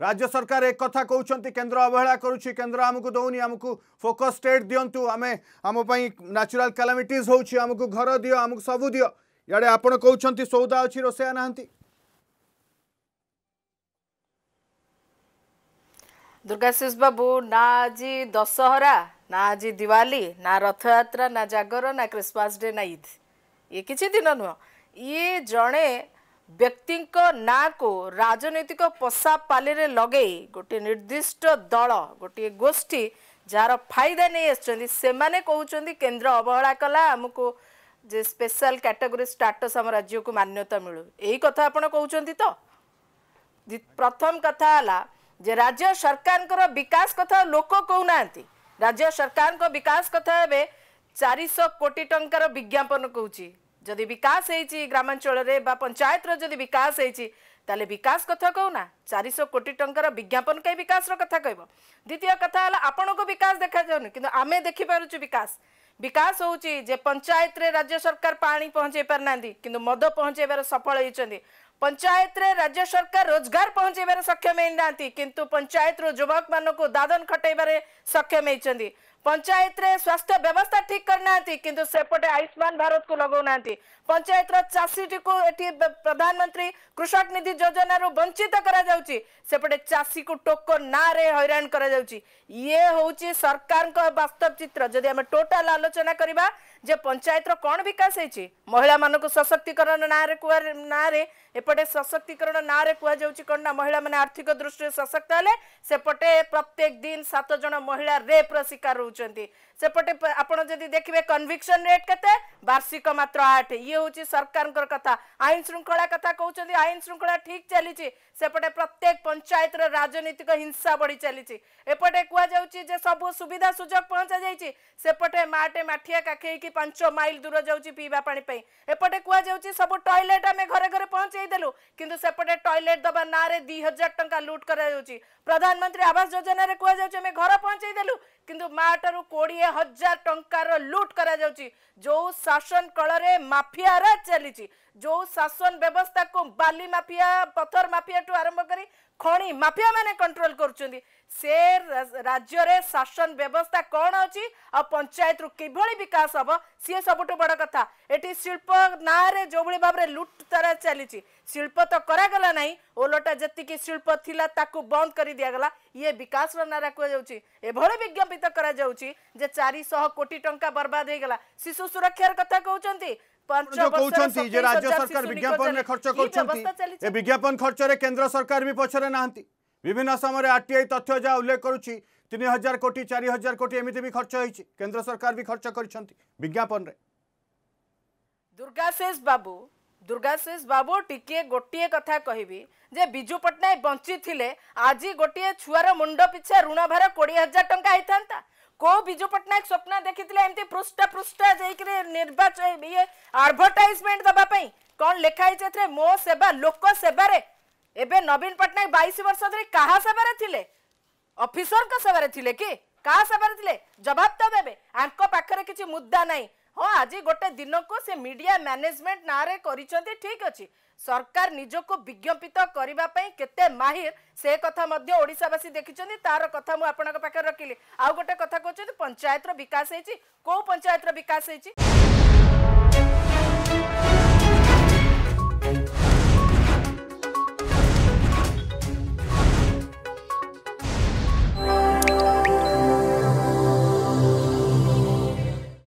राज्य सरकार एक कथा कहते केन्द्र अवहेला केन्द्र आमको दौनी आमको फोकस स्टेट दिंतु आम आमपाई न्याचुराल कालामिटीज होमको घर दियो आमको सबू दियो इे आप कहते सौदा अच्छी रोषया ना दुर्गाशीष बाबू ना आज दशहरा ना आज दिवाली ना रथयात्रा ना जागर ना क्रिसमस डे ना ईद ये किसी दिन नुह ये जड़े ବ୍ୟକ୍ତିଙ୍କ ନାଁକୁ ରାଜନୈତିକ ପଶା ପାଲିରେ ଲଗେଇ ଗୋଟିଏ ନିର୍ଦ୍ଦିଷ୍ଟ ଦଳ ଗୋଟିଏ ଗୋଷ୍ଠୀ ଯାହାର ଫାଇଦା ନେଇ ଆସୁଛନ୍ତି ସେମାନେ କହୁଛନ୍ତି କେନ୍ଦ୍ର ଅବହେଳା କଲା ଆମକୁ ଯେ ସ୍ପେଶାଲ କ୍ୟାଟେଗୋରି ଷ୍ଟାଟସ୍ ଆମ ରାଜ୍ୟକୁ ମାନ୍ୟତା ମିଳୁ ଏଇ କଥା ଆପଣ କହୁଛନ୍ତି ତ ପ୍ରଥମ କଥା ହେଲା ଯେ ରାଜ୍ୟ ସରକାରଙ୍କର ବିକାଶ କଥା ଲୋକ କହୁନାହାନ୍ତି ରାଜ୍ୟ ସରକାରଙ୍କ ବିକାଶ କଥା ଏବେ ଚାରିଶହ କୋଟି ଟଙ୍କାର ବିଜ୍ଞାପନ କହୁଛି ଯଦି ବିକାଶ ହେଇଛି ଗ୍ରାମାଞ୍ଚଳରେ ବା ପଞ୍ଚାୟତର ଯଦି ବିକାଶ ହେଇଛି ତାହେଲେ ବିକାଶ କଥା କହୁନା ଚାରିଶହ କୋଟି ଟଙ୍କାର ବିଜ୍ଞାପନ କାହିଁ ବିକାଶର କଥା କହିବ ଦ୍ୱିତୀୟ କଥା ହେଲା ଆପଣଙ୍କୁ ବିକାଶ ଦେଖାଯାଉନି କିନ୍ତୁ ଆମେ ଦେଖିପାରୁଛୁ ବିକାଶ ବିକାଶ ହେଉଛି ଯେ ପଞ୍ଚାୟତରେ ରାଜ୍ୟ ସରକାର ପାଣି ପହଞ୍ଚାଇ ପାରୁନାହାନ୍ତି କିନ୍ତୁ ମଦ ପହଞ୍ଚାଇବାର ସଫଳ ହେଇଛନ୍ତି ପଞ୍ଚାୟତରେ ରାଜ୍ୟ ସରକାର ରୋଜଗାର ପହଞ୍ଚାଇବାରେ ସକ୍ଷମ ହେଇନାହାନ୍ତି କିନ୍ତୁ ପଞ୍ଚାୟତରୁ ଯୁବକମାନଙ୍କୁ ଦାଦନ ଖଟାଇବାରେ ସକ୍ଷମ ହେଇଛନ୍ତି ପଞ୍ଚାୟତରେ ସ୍ୱାସ୍ଥ୍ୟ ବ୍ୟବସ୍ଥା ଠିକ କରିନାହାନ୍ତି କିନ୍ତୁ ସେପଟେ ଆୟୁଷ୍ମାନ ଭାରତକୁ ଲଗାଉନାହାନ୍ତି ପଞ୍ଚାୟତର ଚାଷୀଟିକୁ ଏଠି ପ୍ରଧାନମନ୍ତ୍ରୀ କୃଷକ ନିଧି ଯୋଜନାରୁ ବଞ୍ଚିତ କରାଯାଉଛି ସେପଟେ ଚାଷୀକୁ ଟୋକ ନାଁରେ ହଇରାଣ କରାଯାଉଛି ଇଏ ହେଉଛି ସରକାରଙ୍କ ବାସ୍ତବ ଚିତ୍ର ଯଦି ଆମେ ଟୋଟାଲ ଆଲୋଚନା କରିବା ଯେ ପଞ୍ଚାୟତର କ'ଣ ବିକାଶ ହେଇଛି ମହିଳାମାନଙ୍କୁ ସଶକ୍ତିକରଣ ନାଁରେ କୁହା ନାଁରେ ଏପଟେ ସଶକ୍ତିକରଣ ନାଁରେ କୁହାଯାଉଛି କ'ଣ ନା ମହିଳାମାନେ ଆର୍ଥିକ ଦୃଷ୍ଟିରୁ ସଶକ୍ତ ହେଲେ ସେପଟେ ପ୍ରତ୍ୟେକ ଦିନ ସାତ ଜଣ ମହିଳା ରେପ୍ର ଶିକାର ରହୁଛନ୍ତି ହେଉଛନ୍ତି ସେପଟେ ଆପଣ ଯଦି ଦେଖିବେ କନଭିକ୍ସନ୍ ରେଟ୍ କେତେ ବାର୍ଷିକ ମାତ୍ର ଆଠ ଇଏ ହେଉଛି ସରକାରଙ୍କର କଥା ଆଇନ ଶୃଙ୍ଖଳା କଥା କହୁଛନ୍ତି ଆଇନ ଶୃଙ୍ଖଳା ଠିକ୍ ଚାଲିଛି ସେପଟେ ପ୍ରତ୍ୟେକ ପଞ୍ଚାୟତର ରାଜନୈତିକ ହିଂସା ବଢ଼ି ଚାଲିଛି ଏପଟେ କୁହାଯାଉଛି ଯେ ସବୁ ସୁବିଧା ସୁଯୋଗ ପହଞ୍ଚାଯାଇଛି ସେପଟେ ମାଟେ ମାଠିଆ କାଖେଇକି ପାଞ୍ଚ ମାଇଲ ଦୂର ଯାଉଛି ପିଇବା ପାଣି ପାଇଁ ଏପଟେ କୁହାଯାଉଛି ସବୁ ଟଏଲେଟ୍ ଆମେ ଘରେ ଘରେ ପହଞ୍ଚେଇ ଦେଲୁ କିନ୍ତୁ ସେପଟେ ଟଏଲେଟ୍ ଦେବା ନାଁରେ ଦୁଇ ହଜାର ଟଙ୍କା ଲୁଟ୍ କରାଯାଉଛି ପ୍ରଧାନମନ୍ତ୍ରୀ ଆବାସ ଯୋଜନାରେ କୁହାଯାଉଛି ଆମେ ଘର ପହଞ୍ଚେଇ ଦେଲୁ କିନ୍ତୁ ମାଟ ଠାରୁ କୋଡିଏ ହଜାର ଟଙ୍କାର ଲୁଟ୍ କରାଯାଉଛି ଯୋଉ ଶାସନ କଳରେ ମାଫିଆରା ଚାଲିଛି ଯୋଉ ଶାସନ ବ୍ୟବସ୍ଥାକୁ ବାଲି ମାଫିଆ ପଥର ମାଫିଆ ଠୁ ଆରମ୍ଭ କରି খଣି ମାଫିଆମାନେ କଣ୍ଟ୍ରୋଲ କରୁଛନ୍ତି ସେ ରାଜ୍ୟରେ ଶାସନ ବ୍ୟବସ୍ଥା କ'ଣ ଅଛି ଆଉ ପଞ୍ଚାୟତରୁ କିଭଳି ବିକାଶ ହେବ ସିଏ ସବୁଠୁ ବଡ଼ କଥା ଏଠି ଶିଳ୍ପ ନାଁରେ ଯେଉଁଭଳି ଭାବରେ ଲୁଟ୍ ତାରା ଚାଲିଛି ଶିଳ୍ପ ତ କରାଗଲା ନାହିଁ ଓଲଟା ଯେତିକି ଶିଳ୍ପ ଥିଲା ତାକୁ ବନ୍ଦ କରି ଦିଆଗଲା ଇଏ ବିକାଶର ନାରା କୁହାଯାଉଛି ଏଭଳି ବିଜ୍ଞାପିତ କରାଯାଉଛି ଯେ ଚାରିଶହ କୋଟି ଟଙ୍କା ବର୍ବାଦ ହେଇଗଲା ଶିଶୁ ସୁରକ୍ଷାର କଥା କହୁଛନ୍ତି जो कहते जे राज्य सरकार विज्ञापन खर्च कर विज्ञापन खर्चर केन्द्र सरकार भी पचर ना विभिन्न समय आरटीआई तथ्य जहाँ उल्लेख करुच्ची तीन हजार कोटी चार हजार कोटी एमती भी खर्च होती केन्द्र सरकार भी खर्च कर विज्ञापन दुर्गाशेष बाबू দুর্গাশিষ বাবু টিকিয়ে গোটিয়ে কথা কহবি যে বিজু পট্টনাক বঞ্চিলে আজি গোটিয়ে ছুয়ার মুন্ড পিছা ঋণ ভার কোড়ি হাজার টঙ্কা হয়ে କୋଉ ବିଜୁ ପଟ୍ଟନାୟକ ସ୍ୱପ୍ନ ଦେଖିଥିଲେ ଏମିତି ପୃଷ୍ଠା ପୃଷ୍ଠା ଯାଇକିରି ନିର୍ବାଚନ ଇଏ ଆଡଭର୍ଟାଇଜମେଣ୍ଟ ଦେବା ପାଇଁ କ'ଣ ଲେଖା ହେଇଛି ଏଥିରେ ମୋ ସେବା ଲୋକ ସେବାରେ ଏବେ ନବୀନ ପଟ୍ଟନାୟକ ବାଇଶ ବର୍ଷ ଧରି କାହା ସେବାରେ ଥିଲେ ଅଫିସରଙ୍କ ସେବାରେ ଥିଲେ କି କାହା ସେବାରେ ଥିଲେ ଜବାବ ତ ଦେବେ ଆଙ୍କ ପାଖରେ କିଛି ମୁଦ୍ଦା ନାହିଁ ହଁ ଆଜି ଗୋଟେ ଦିନକୁ ସେ ମିଡିଆ ମ୍ୟାନେଜମେଣ୍ଟ ନାଁରେ କରିଛନ୍ତି ଠିକ ଅଛି ସରକାର ନିଜକୁ ବିଜ୍ଞପିତ କରିବା ପାଇଁ କେତେ ମାହିର ସେ କଥା ମଧ୍ୟ ଓଡ଼ିଶାବାସୀ ଦେଖିଛନ୍ତି ତାର କଥା ମୁଁ ଆପଣଙ୍କ ପାଖରେ ରଖିଲି ଆଉ ଗୋଟେ କଥା କହୁଛନ୍ତି ପଞ୍ଚାୟତର ବିକାଶ ହେଇଛି କୋଉ ପଞ୍ଚାୟତର ବିକାଶ ହେଇଛି